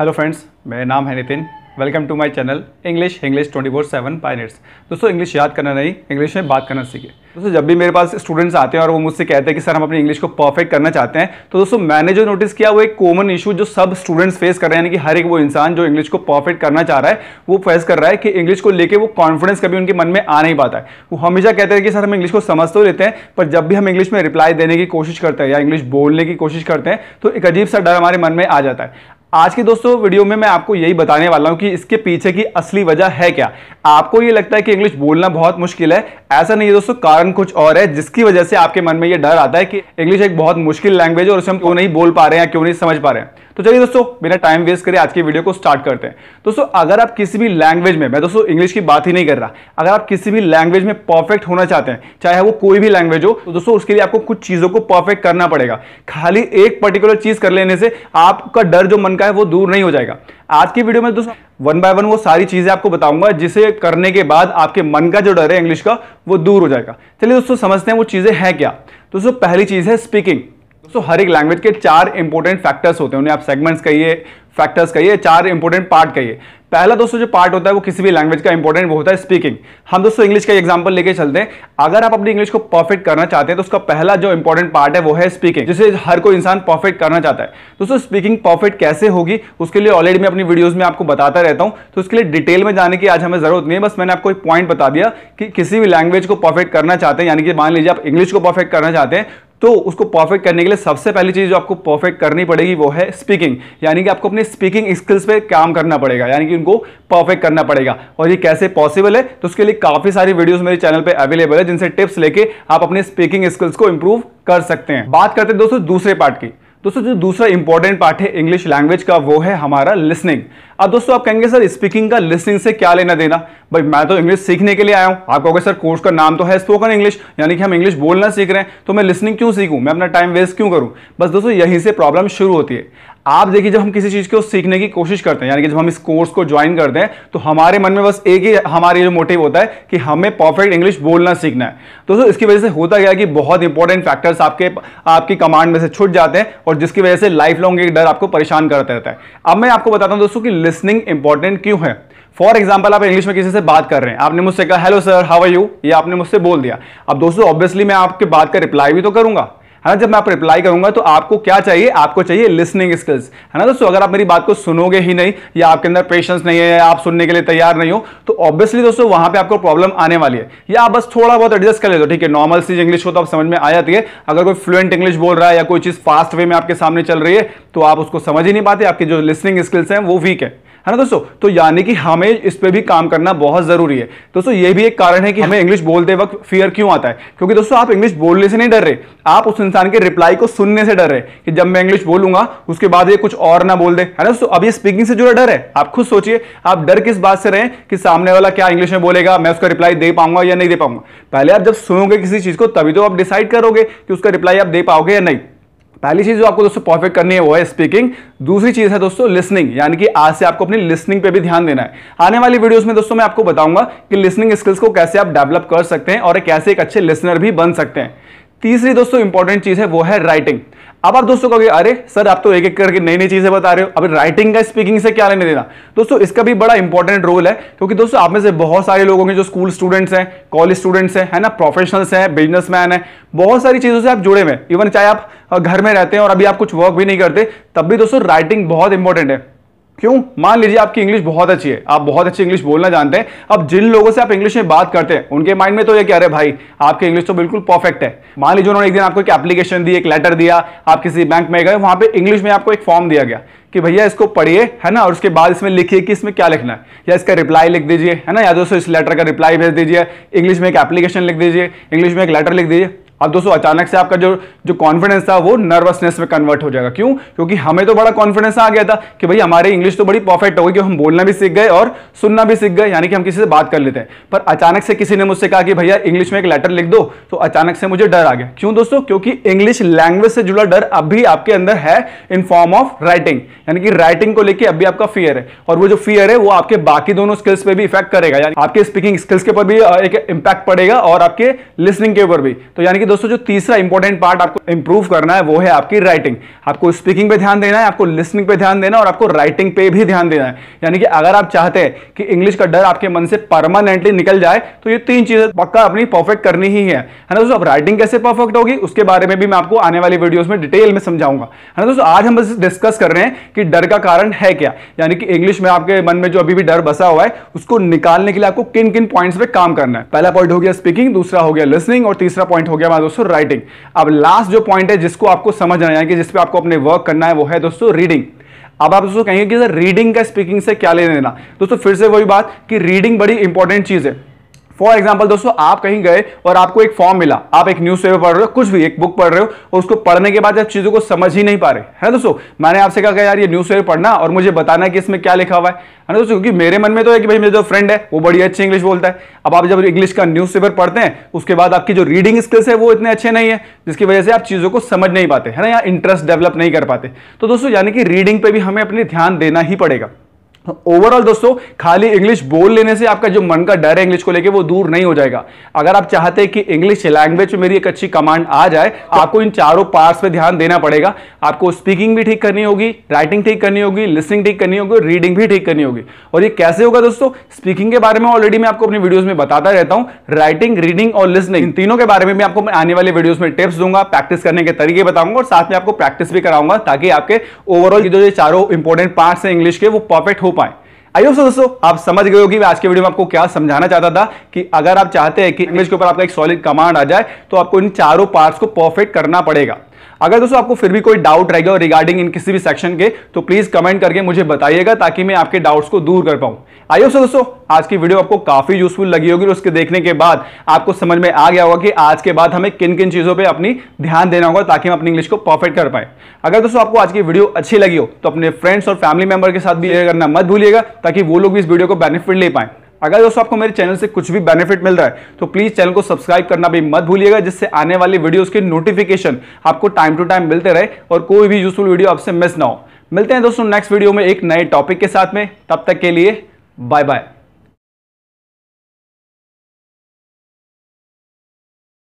hello friends मेरा नाम है Nitin welcome to my channel English English 24/7 four seven पायनेट्स दोस्तों इंग्लिश याद करना नहीं इंग्लिश में बात करना सीखे दोस्तों जब भी मेरे पास स्टूडेंट्स आते हैं और वो मुझसे कहते हैं कि सर हम अपनी इंग्लिश को परफेक्ट करना चाहते हैं तो दोस्तों मैंने जो नोटिस किया वो एक कॉमन इशू जो सब स्टूडेंट्स फेस कर रहे हैं यानी कि हर एक वो इंसान जो इंग्लिश को परफेक्ट करना चाह रहा है वो फेस कर रहा है कि इंग्लिश को लेकर वो कॉन्फिडेंस कभी उनके मन में आ नहीं पाता है वो हमेशा कहते हैं कि सर हम इंग्लिश को समझ तो लेते हैं पर जब भी हम इंग्लिश में रिप्लाई देने की कोशिश करते हैं या इंग्लिश बोलने की कोशिश करते हैं तो एक अजीब सा डर हमारे मन में आ जाता है आज की दोस्तों वीडियो में मैं आपको यही बताने वाला हूं कि इसके पीछे की असली वजह है क्या आपको ये लगता है कि इंग्लिश बोलना बहुत मुश्किल है ऐसा नहीं है दोस्तों कारण कुछ और है जिसकी वजह से आपके मन में ये डर आता है कि इंग्लिश एक बहुत मुश्किल लैंग्वेज है और उसे हम क्यों नहीं बोल पा रहे हैं क्यों नहीं समझ पा रहे हैं तो चलिए दोस्तों बिना टाइम वेस्ट करें आज की वीडियो को स्टार्ट करते हैं दोस्तों अगर आप किसी भी लैंग्वेज में मैं दोस्तों इंग्लिश की बात ही नहीं कर रहा अगर आप किसी भी लैंग्वेज में परफेक्ट होना चाहते हैं चाहे वो कोई भी लैंग्वेज हो तो दोस्तों उसके लिए आपको कुछ चीज़ों को परफेक्ट करना पड़ेगा खाली एक पर्टिकुलर चीज़ कर लेने से आपका डर जो मन का है वो दूर नहीं हो जाएगा आज की वीडियो में दोस्तों वन बाय वन वो सारी चीज़ें आपको बताऊंगा जिसे करने के बाद आपके मन का जो डर है इंग्लिश का वो दूर हो जाएगा चलिए दोस्तों समझते हैं वो चीज़ें हैं क्या दोस्तों पहली चीज़ है स्पीकिंग दोस्तों हर एक लैंग्वेज के चार इंपॉर्टेंट फैक्टर्स होते हैं उन्हें आप सेगमेंट्स कहिए फैक्टर्स कहिए चार इंपॉर्टेंट पार्ट कहिए पहला दोस्तों जो पार्ट होता है वो किसी भी लैंग्वेज का इंपॉर्टेंट वो होता है स्पीकिंग हम दोस्तों इंग्लिश का एग्जांपल लेके चलते हैं अगर आप अपनी इंग्लिश को परफेक्ट करना चाहते हैं तो उसका पहला जो इंपॉर्टेंट पार्ट है वो है स्पीकिंग जिसे हर कोई इंसान परफेक्ट करना चाहता है दोस्तों स्पीकिंग परफेक्ट कैसे होगी उसके लिए ऑलरेडी मैं अपनी वीडियोज में आपको बताता रहता हूँ तो उसके लिए डिटेल में जाने की आज हमें जरूरत नहीं है बस मैंने आपको एक पॉइंट बता दिया कि किसी भी लैंग्वेज को परफेक्ट करना चाहते हैं यानी कि मान लीजिए आप इंग्लिश को परफेक्ट करना चाहते हैं तो उसको परफेक्ट करने के लिए सबसे पहली चीज़ जो आपको परफेक्ट करनी पड़ेगी वो है स्पीकिंग यानी कि आपको अपने स्पीकिंग स्किल्स पे काम करना पड़ेगा यानी कि उनको परफेक्ट करना पड़ेगा और ये कैसे पॉसिबल है तो उसके लिए काफ़ी सारी वीडियोस मेरे चैनल पे अवेलेबल है जिनसे टिप्स लेके आप अपने स्पीकिंग स्किल्स को इंप्रूव कर सकते हैं बात करते हैं दोस्तों दूसरे पार्ट की दोस्तों जो दूसरा इंपॉर्टेंट पार्ट है इंग्लिश लैंग्वेज का वो है हमारा लिसनिंग अब दोस्तों आप कहेंगे सर स्पीकिंग का लिसनिंग से क्या लेना देना भाई मैं तो इंग्लिश सीखने के लिए आया हूं आप कहोगे सर कोर्स का नाम तो है स्पोकन इंग्लिश यानी कि हम इंग्लिश बोलना सीख रहे हैं तो मैं लिसनिंग क्यों सीखूं मैं अपना टाइम वेस्ट क्यों करूँ बस दोस्तों यहीं से प्रॉब्लम शुरू होती है आप देखिए जब हम किसी चीज़ को सीखने की कोशिश करते हैं यानी कि जब हम इस कोर्स को ज्वाइन करते हैं तो हमारे मन में बस एक ही हमारे जो मोटिव होता है कि हमें परफेक्ट इंग्लिश बोलना सीखना है तो दोस्तों इसकी वजह से होता गया कि बहुत इंपॉर्टेंट फैक्टर्स आपके आपकी कमांड में से छूट जाते हैं और जिसकी वजह से लाइफ लॉन्ग एक डर आपको परेशान करता रहता है अब मैं आपको बताता हूं दोस्तों की लिसनिंग इंपॉर्टेंट क्यों है फॉर एग्जाम्पल आप इंग्लिश में किसी से बात कर रहे हैं आपने मुझसे कहा hello sir how are you ये आपने मुझसे बोल दिया अब दोस्तों ऑब्वियसली मैं आपके बात का रिप्लाई भी तो करूंगा है ना जब मैं आप रिप्लाई करूंगा तो आपको क्या चाहिए आपको चाहिए लिसनिंग स्किल्स है ना दोस्तों अगर आप मेरी बात को सुनोगे ही नहीं या आपके अंदर पेशेंस नहीं है या आप सुनने के लिए तैयार नहीं हो तो ऑब्वियसली दोस्तों वहां पे आपको प्रॉब्लम आने वाली है या आप बस थोड़ा बहुत एडजस्ट कर लेते हो ठीक है नॉर्मल चीज इंग्लिश हो तो आप समझ में आ जाती है अगर कोई फ्लुएंट इंग्लिश बोल रहा है या कोई चीज फास्ट वे में आपके सामने चल रही है तो आप उसको समझ ही नहीं पाते आपकी जो लिसनिंग स्किल्स हैं वो वीक है है ना दोस्तों तो यानी कि हमें इस पर भी काम करना बहुत ज़रूरी है दोस्तों ये भी एक कारण है कि हमें इंग्लिश बोलते वक्त फियर क्यों आता है क्योंकि दोस्तों आप इंग्लिश बोलने से नहीं डर रहे आप उस इंसान के रिप्लाई को सुनने से डर रहे कि जब मैं इंग्लिश बोलूंगा उसके बाद ये कुछ और ना बोल दे है ना दोस्तों अब ये स्पीकिंग से जुड़ा डर है आप खुद सोचिए आप डर किस बात से रहे कि सामने वाला क्या इंग्लिश में बोलेगा मैं उसका रिप्लाई दे पाऊंगा या नहीं दे पाऊंगा पहले आप जब सुनोगे किसी चीज़ को तभी तो आप डिसाइड करोगे कि उसका रिप्लाई आप दे पाओगे या नहीं पहली चीज जो आपको दोस्तों परफेक्ट करनी है वो है स्पीकिंग दूसरी चीज है दोस्तों लिसनिंग यानी कि आज से आपको अपनी लिसनिंग पे भी ध्यान देना है आने वाली वीडियोस में दोस्तों मैं आपको बताऊंगा कि लिसनिंग स्किल्स को कैसे आप डेवलप कर सकते हैं और कैसे एक अच्छे लिसनर भी बन सकते हैं तीसरी दोस्तों इंपॉर्टेंट चीज है वो है राइटिंग अब आप दोस्तों कहोगे अरे सर आप तो एक एक करके नई नई चीजें बता रहे हो अब राइटिंग का स्पीकिंग से क्या लेने देना दोस्तों इसका भी बड़ा इंपॉर्टेंट रोल है क्योंकि दोस्तों आप में से बहुत सारे लोगों के जो स्कूल स्टूडेंट्स हैं कॉलेज स्टूडेंट्स हैं है ना प्रोफेशनल्स हैं बिजनेसमैन है बहुत सारी चीजों से आप जुड़े हुए इवन चाहे आप घर में रहते हैं और अभी आप कुछ वर्क भी नहीं करते तब भी दोस्तों राइटिंग बहुत इंपॉर्टेंट है क्यों मान लीजिए आपकी इंग्लिश बहुत अच्छी है आप बहुत अच्छी इंग्लिश बोलना जानते हैं अब जिन लोगों से आप इंग्लिश में बात करते हैं उनके माइंड में तो ये कह रहे भाई आपकी इंग्लिश तो बिल्कुल परफेक्ट है मान लीजिए उन्होंने एक दिन आपको एक एप्लीकेशन दी एक लेटर दिया आप किसी बैंक में गए वहां पे इंग्लिश में आपको एक फॉर्म दिया गया कि भैया इसको पढ़िए है ना और उसके बाद इसमें लिखिए कि इसमें क्या लिखना है या इसका रिप्लाई लिख दीजिए है ना या दोस्तों इस लेटर का रिप्लाई भेज दीजिए इंग्लिश में एक एप्लीकेशन लिख दीजिए इंग्लिश में एक लेटर लिख दीजिए अब दोस्तों अचानक से आपका जो जो कॉन्फिडेंस था वो नर्वसनेस में कन्वर्ट हो जाएगा क्यों क्योंकि हमें तो बड़ा कॉन्फिडेंस आ गया था कि भाई हमारी इंग्लिश तो बड़ी परफेक्ट हो गई कि हम बोलना भी सीख गए और सुनना भी सीख गए यानी कि हम किसी से बात कर लेते हैं पर अचानक से किसी ने मुझसे कहा कि भैया इंग्लिश में एक लेटर लिख दो तो अचानक से मुझे डर आ गया क्यों दोस्तों क्योंकि इंग्लिश लैंग्वेज से जुड़ा डर अब भी आपके अंदर है इन फॉर्म ऑफ राइटिंग यानी कि राइटिंग को लेकर अभी आपका फियर है और वो जो फियर है वो आपके बाकी दोनों स्किल्स पर भी इफेक्ट करेगा यानी आपके स्पीकिंग स्किल्स के ऊपर भी एक इम्पैक्ट पड़ेगा और आपके लिसनिंग के ऊपर भी तो यानी कि दोस्तों जो तीसरा इंपॉर्टेंट पार्ट आपको इंप्रूव करना है वो है आपकी राइटिंग आपको स्पीकिंग पे ध्यान देना है आपको लिसनिंग पे ध्यान देना है और आपको राइटिंग पे भी ध्यान देना है यानी कि अगर आप चाहते हैं कि इंग्लिश का डर आपके मन से परमानेंटली निकल जाए तो ये तीन चीजें पक्का अपनी परफेक्ट करनी ही है ना दोस्तों अब राइटिंग कैसे परफेक्ट होगी उसके बारे में भी मैं आपको आने वाली वीडियो में डिटेल में समझाऊंगा है ना दोस्तों आज हम बस डिस्कस कर रहे हैं कि डर का कारण है क्या यानी कि इंग्लिश में आपके मन में जो अभी भी डर बसा हुआ है उसको निकालने के लिए आपको किन किन पॉइंट पे काम करना है पहला पॉइंट हो गया स्पीकिंग दूसरा हो गया लिसनिंग और तीसरा पॉइंट हो गया बाद दोस्तों राइटिंग अब लास्ट जो पॉइंट है जिसको आपको समझ आना कि आपको अपने वर्क करना है वो है दोस्तों रीडिंग अब आप दोस्तों कहेंगे कि सर रीडिंग का स्पीकिंग से क्या लेना देना दोस्तों फिर से वही बात कि रीडिंग बड़ी इंपॉर्टेंट चीज़ है फॉर एग्जाम्पल दोस्तों आप कहीं गए और आपको एक फॉर्म मिला आप एक न्यूज पेपर पढ़ रहे हो कुछ भी एक बुक पढ़ रहे हो और उसको पढ़ने के बाद आप चीज़ों को समझ ही नहीं पा रहे है ना दोस्तों मैंने आपसे कहा यार ये न्यूज पेपर पढ़ना और मुझे बताना कि इसमें क्या लिखा हुआ है ना दोस्तों क्योंकि मेरे मन में तो है कि भाई मेरा जो फ्रेंड है वो बड़ी अच्छी इंग्लिश बोलता है अब आप जब इंग्लिश का न्यूज पढ़ते हैं उसके बाद आपकी जो रीडिंग स्किल्स है वो इतने अच्छे नहीं है जिसकी वजह से आप चीज़ों को समझ नहीं पाते है ना यहाँ इंटरेस्ट डेवलप नहीं कर पाते तो दोस्तों यानी कि रीडिंग पर भी हमें अपने ध्यान देना ही पड़ेगा ओवरऑल दोस्तों खाली इंग्लिश बोल लेने से आपका जो मन का डर है इंग्लिश को लेके वो दूर नहीं हो जाएगा अगर आप चाहते हैं कि इंग्लिश लैंग्वेज में मेरी एक अच्छी कमांड आ जाए तो आपको इन चारों पार्ट्स पे ध्यान देना पड़ेगा आपको स्पीकिंग भी ठीक करनी होगी राइटिंग ठीक करनी होगी लिसनिंग ठीक करनी होगी रीडिंग भी ठीक करनी होगी और ये कैसे होगा दोस्तों स्पीकिंग के बारे में ऑलरेडी मैं आपको अपनी वीडियोज में बताता रहता हूँ राइटिंग रीडिंग और लिसनिंग इन तीनों के बारे में भी आपको आने वाले वीडियोज में टिप्स दूंगा प्रैक्टिस करने के तरीके बताऊंगा और साथ में आपको प्रैक्टिस भी कराऊंगा ताकि आपके ओवरऑल जो चारों इंपॉर्टेंट पार्ट्स हैं इंग्लिश के वो परफेक्ट हो पाए आई होप दोस्तों आप समझ गए होगी मैं आज के वीडियो में आपको क्या समझाना चाहता था कि अगर आप चाहते हैं कि इमेज के ऊपर आपका एक सॉलिड कमांड आ जाए तो आपको इन चारों पार्ट्स को परफेक्ट करना पड़ेगा अगर दोस्तों आपको फिर भी कोई डाउट रहेगा रिगार्डिंग इन किसी भी सेक्शन के तो प्लीज़ कमेंट करके मुझे बताइएगा ताकि मैं आपके डाउट्स को दूर कर पाऊं आइए दोस्तों दोस्तों आज की वीडियो आपको काफ़ी यूजफुल लगी होगी और उसके देखने के बाद आपको समझ में आ गया होगा कि आज के बाद हमें किन किन चीज़ों पर अपनी ध्यान देना होगा ताकि हम अपनी इंग्लिश को परफेक्ट कर पाए अगर दोस्तों आपको आज की वीडियो अच्छी लगी हो तो अपने फ्रेंड्स और फैमिली मेंबर के साथ भी करना मत भूलिएगा ताकि वो लोग भी इस वीडियो को बेनिफिट ले पाए अगर दोस्तों आपको मेरे चैनल से कुछ भी बेनिफिट मिल रहा है तो प्लीज चैनल को सब्सक्राइब करना भी मत भूलिएगा जिससे आने वाली वीडियोस के नोटिफिकेशन आपको टाइम टू टाइम मिलते रहे और कोई भी यूजफुल वीडियो आपसे मिस ना हो मिलते हैं दोस्तों नेक्स्ट वीडियो में एक नए टॉपिक के साथ में तब तक के लिए बाय बाय